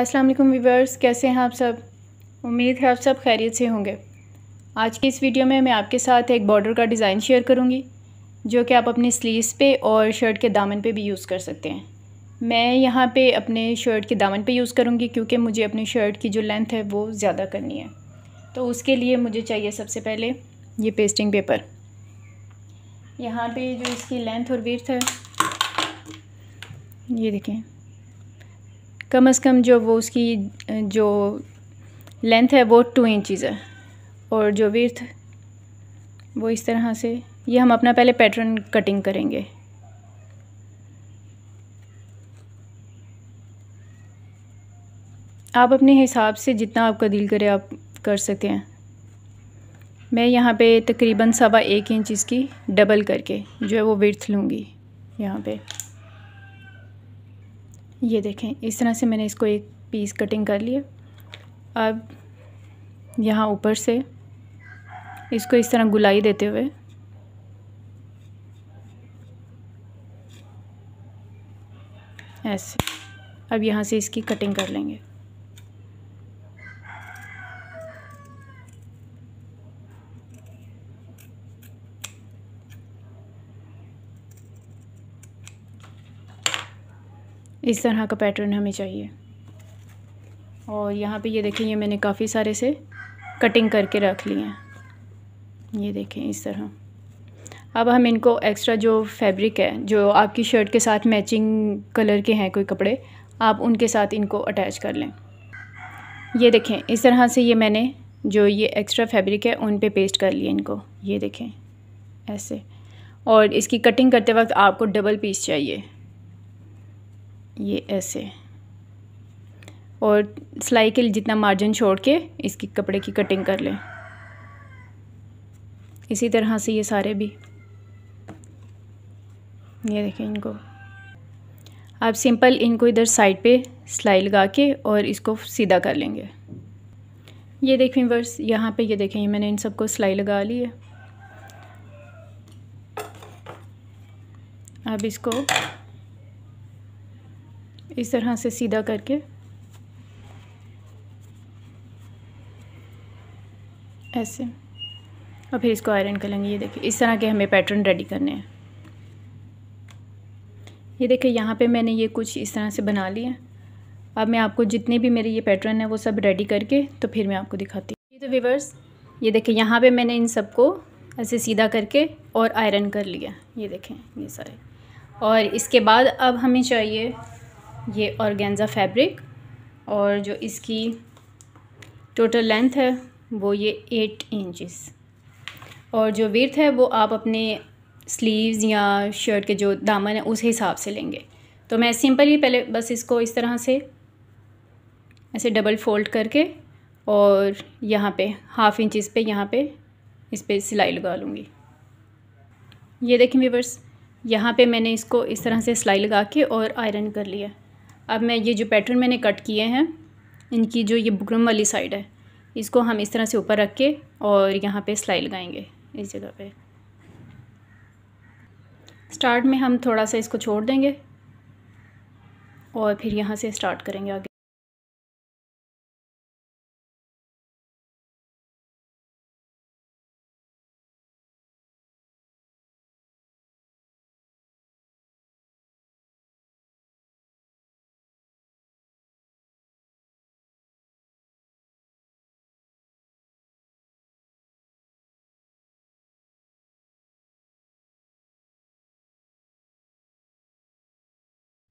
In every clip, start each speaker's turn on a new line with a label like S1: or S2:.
S1: अस्सलाम वालेकुम व्यूवर्स कैसे हैं आप सब उम्मीद है आप सब खैरियत से होंगे आज की इस वीडियो में मैं आपके साथ एक बॉर्डर का डिज़ाइन शेयर करूंगी जो कि आप अपने स्लीव्स पे और शर्ट के दामन पे भी यूज़ कर सकते हैं मैं यहाँ पे अपने शर्ट के दामन पे यूज़ करूँगी क्योंकि मुझे अपनी शर्ट की जो लेंथ है वो ज़्यादा करनी है तो उसके लिए मुझे चाहिए सबसे पहले ये पेस्टिंग पेपर यहाँ पे जो इसकी लेंथ और वर्थ है ये देखें कम अज़ कम जो वो उसकी जो लेंथ है वो टू इंचज़ है और जो विर्थ वो इस तरह से ये हम अपना पहले पैटर्न कटिंग करेंगे आप अपने हिसाब से जितना आपका दिल करे आप कर सकते हैं मैं यहाँ पे तकरीबन सवा एक इंच इसकी डबल करके जो है वो विर्थ लूँगी यहाँ पे ये देखें इस तरह से मैंने इसको एक पीस कटिंग कर लिया अब यहाँ ऊपर से इसको इस तरह गुलाई देते हुए ऐसे अब यहाँ से इसकी कटिंग कर लेंगे इस तरह का पैटर्न हमें चाहिए और यहाँ पे ये देखें ये मैंने काफ़ी सारे से कटिंग करके रख लिए हैं ये देखें इस तरह अब हम इनको एक्स्ट्रा जो फैब्रिक है जो आपकी शर्ट के साथ मैचिंग कलर के हैं कोई कपड़े आप उनके साथ इनको अटैच कर लें ये देखें इस तरह से ये मैंने जो ये एक्स्ट्रा फैब्रिक है उन पे पेस्ट कर लिए इनको ये देखें ऐसे और इसकी कटिंग करते वक्त आपको डबल पीस चाहिए ये ऐसे और सिलाई के लिए जितना मार्जिन छोड़ के इसकी कपड़े की कटिंग कर लें इसी तरह से ये सारे भी ये देखें इनको आप सिंपल इनको इधर साइड पे सिलाई लगा के और इसको सीधा कर लेंगे ये देखें वर्स यहाँ पे ये देखें मैंने इन सबको सिलाई लगा ली है अब इसको इस तरह से सीधा करके ऐसे और फिर इसको आयरन कर लेंगे ये देखिए इस तरह के हमें पैटर्न रेडी करने हैं ये देखिए यहाँ पे मैंने ये कुछ इस तरह से बना लिया अब मैं आपको जितने भी मेरे ये पैटर्न है वो सब रेडी करके तो फिर मैं आपको दिखाती हूँ ये तो व्यूवर्स ये देखिए यहाँ पे मैंने इन सबको ऐसे सीधा करके और आयरन कर लिया ये देखें ये सारे और इसके बाद अब हमें चाहिए ये ऑर्गेंजा फैब्रिक और जो इसकी टोटल लेंथ है वो ये एट इंचेस और जो विर्थ है वो आप अपने स्लीव्स या शर्ट के जो दामन है उस हिसाब से लेंगे तो मैं सिंपली पहले बस इसको इस तरह से ऐसे डबल फोल्ड करके और यहाँ पे हाफ इंच पे यहाँ पे इस पर सिलाई लगा लूँगी ये देखें व्यूवर्स यहाँ पे मैंने इसको इस तरह से सिलाई लगा के और आयरन कर लिया अब मैं ये जो पैटर्न मैंने कट किए हैं इनकी जो ये बुकरम वाली साइड है इसको हम इस तरह से ऊपर रख के और यहाँ पे सिलाई लगाएंगे इस जगह पे स्टार्ट में हम थोड़ा सा इसको छोड़ देंगे और फिर यहाँ से स्टार्ट करेंगे आगे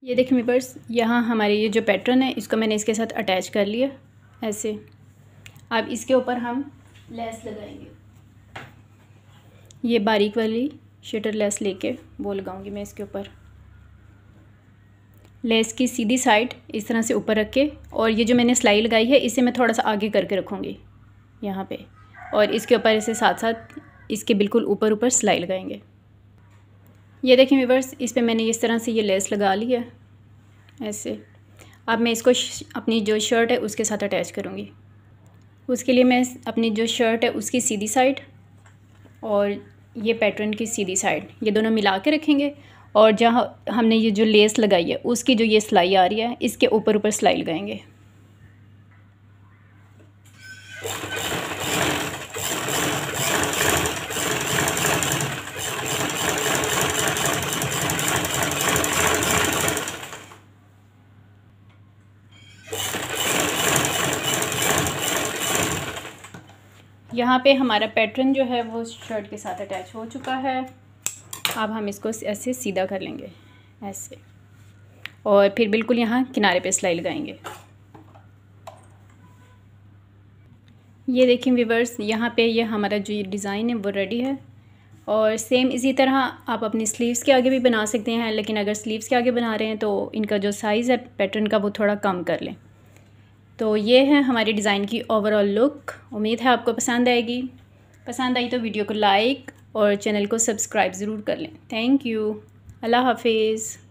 S1: ये देखिए मेरे पर्स यहाँ हमारे ये जो पैटर्न है इसको मैंने इसके साथ अटैच कर लिया ऐसे अब इसके ऊपर हम लेस लगाएंगे ये बारीक वाली शटर लेस लेके वो लगाऊंगी मैं इसके ऊपर लेस की सीधी साइड इस तरह से ऊपर रख के और ये जो मैंने सिलाई लगाई है इसे मैं थोड़ा सा आगे करके रखूँगी यहाँ पर और इसके ऊपर इसे साथ साथ इसके बिल्कुल ऊपर ऊपर सिलाई लगाएंगे ये देखें व्यूवर्स इस पर मैंने इस तरह से ये लेस लगा ली है ऐसे अब मैं इसको अपनी जो शर्ट है उसके साथ अटैच करूँगी उसके लिए मैं अपनी जो शर्ट है उसकी सीधी साइड और ये पैटर्न की सीधी साइड ये दोनों मिला के रखेंगे और जहाँ हमने ये जो लेस लगाई है उसकी जो ये सिलाई आ रही है इसके ऊपर ऊपर सिलाई लगाएंगे यहाँ पे हमारा पैटर्न जो है वो शर्ट के साथ अटैच हो चुका है अब हम इसको ऐसे सीधा कर लेंगे ऐसे और फिर बिल्कुल यहाँ किनारे पे सिलाई लगाएंगे ये देखिए विवर्स यहाँ पे ये यह हमारा जो डिज़ाइन है वो रेडी है और सेम इसी तरह आप अपनी स्लीव्स के आगे भी बना सकते हैं लेकिन अगर स्लीव्स के आगे बना रहे हैं तो इनका जो साइज़ है पैटर्न का वो थोड़ा कम कर लें तो ये है हमारी डिज़ाइन की ओवरऑल लुक उम्मीद है आपको पसंद आएगी पसंद आई तो वीडियो को लाइक और चैनल को सब्सक्राइब ज़रूर कर लें थैंक यू अल्लाह हाफिज़